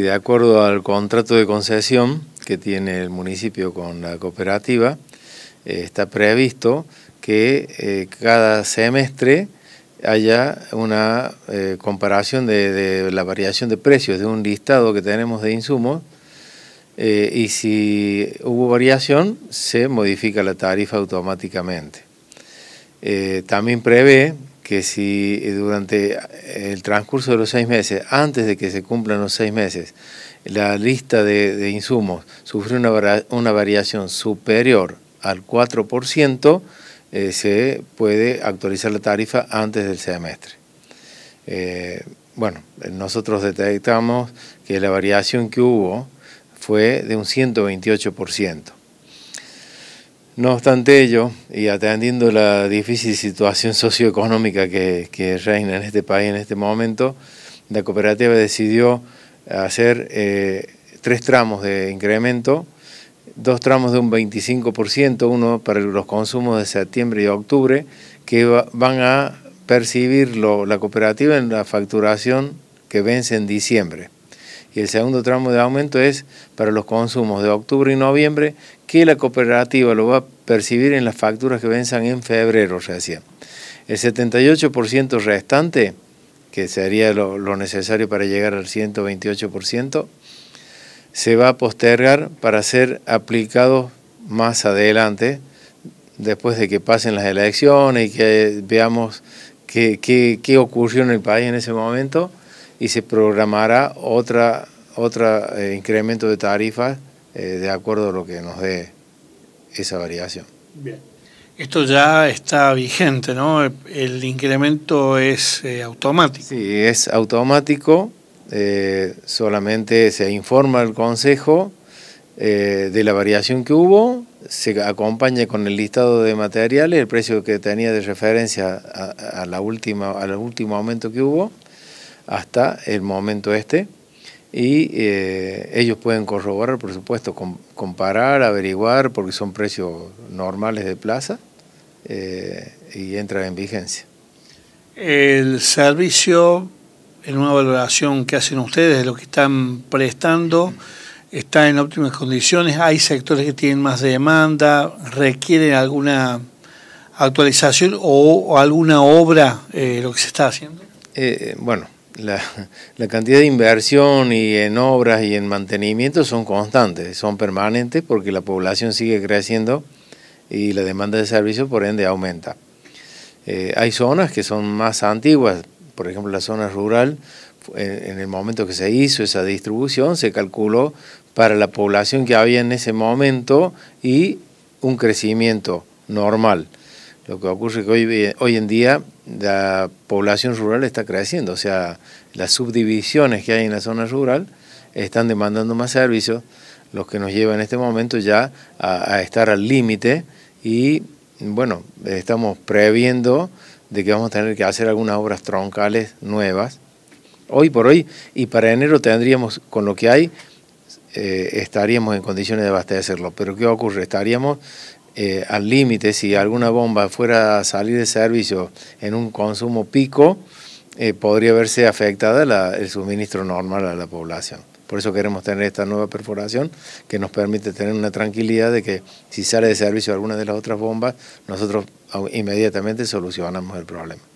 De acuerdo al contrato de concesión que tiene el municipio con la cooperativa, eh, está previsto que eh, cada semestre haya una eh, comparación de, la variación de precios de un listado que tenemos de insumos y si hubo variación se modifica la tarifa automáticamente. también prevé que si eh, durante eh, el transcurso de los seis meses, antes de que se cumplan los seis meses, la lista de, insumos sufre una, una, variación superior al 4%, eh, se puede actualizar la tarifa antes del semestre. bueno, nosotros detectamos que la variación que hubo fue de un 128%. No obstante ello, y atendiendo la difícil situación socioeconómica que, reina en este país en este momento, la cooperativa decidió hacer eh, tres tramos de incremento, dos tramos de un 25%, uno para los consumos de septiembre y octubre, que van a percibir la cooperativa en la facturación que vence en diciembre. Y el segundo tramo de aumento es para los consumos de octubre y noviembre, que la cooperativa lo va a percibir en las facturas que venzan en febrero decía El 78% restante, que sería lo, necesario para llegar al 128%, se va a postergar para ser aplicado más adelante, después de que pasen las elecciones y que veamos qué, qué, ocurrió en el país en ese momento, y se programará otra, otro eh, incremento de tarifas eh, de acuerdo a lo que nos dé esa variación. Bien. Esto ya está vigente, ¿no? El, incremento es eh, automático. Sí, es automático. Eh, solamente se informa al Consejo de la variación que hubo, se acompaña con el listado de materiales, el precio que tenía de referencia a la última, al último aumento que hubo, hasta el momento este y eh, ellos pueden corroborar, por supuesto, comparar, averiguar, porque son precios normales de plaza eh, y entra en vigencia. El servicio, en una valoración que hacen ustedes de lo que están prestando, está en óptimas condiciones, hay sectores que tienen más demanda, requieren alguna actualización o, alguna obra eh, lo que se está haciendo. bueno, la, la, cantidad de inversión y en obras y en mantenimiento son constantes, son permanentes porque la población sigue creciendo y la demanda de servicios por ende aumenta. Eh, hay zonas que son más antiguas, por ejemplo la zona rural, en, el momento que se hizo esa distribución se calculó para la población que había en ese momento y un crecimiento normal. Lo que ocurre que hoy, eh, hoy en día la población rural está creciendo, o sea, las subdivisiones que hay en la zona rural están demandando más servicios, los que nos lleva en este momento ya a, estar al límite y bueno, estamos previendo de que vamos a tener que hacer algunas obras troncales nuevas. Hoy por hoy y para enero tendríamos con lo que hay eh, estaríamos en condiciones de abastecerlo. Pero ¿qué ocurre? Estaríamos eh, al límite, si alguna bomba fuera a salir de servicio en un consumo pico, eh, podría verse afectada el suministro normal a la población. Por eso queremos tener esta nueva perforación que nos permite tener una tranquilidad de que si sale de servicio alguna de las otras bombas, nosotros inmediatamente solucionamos el problema.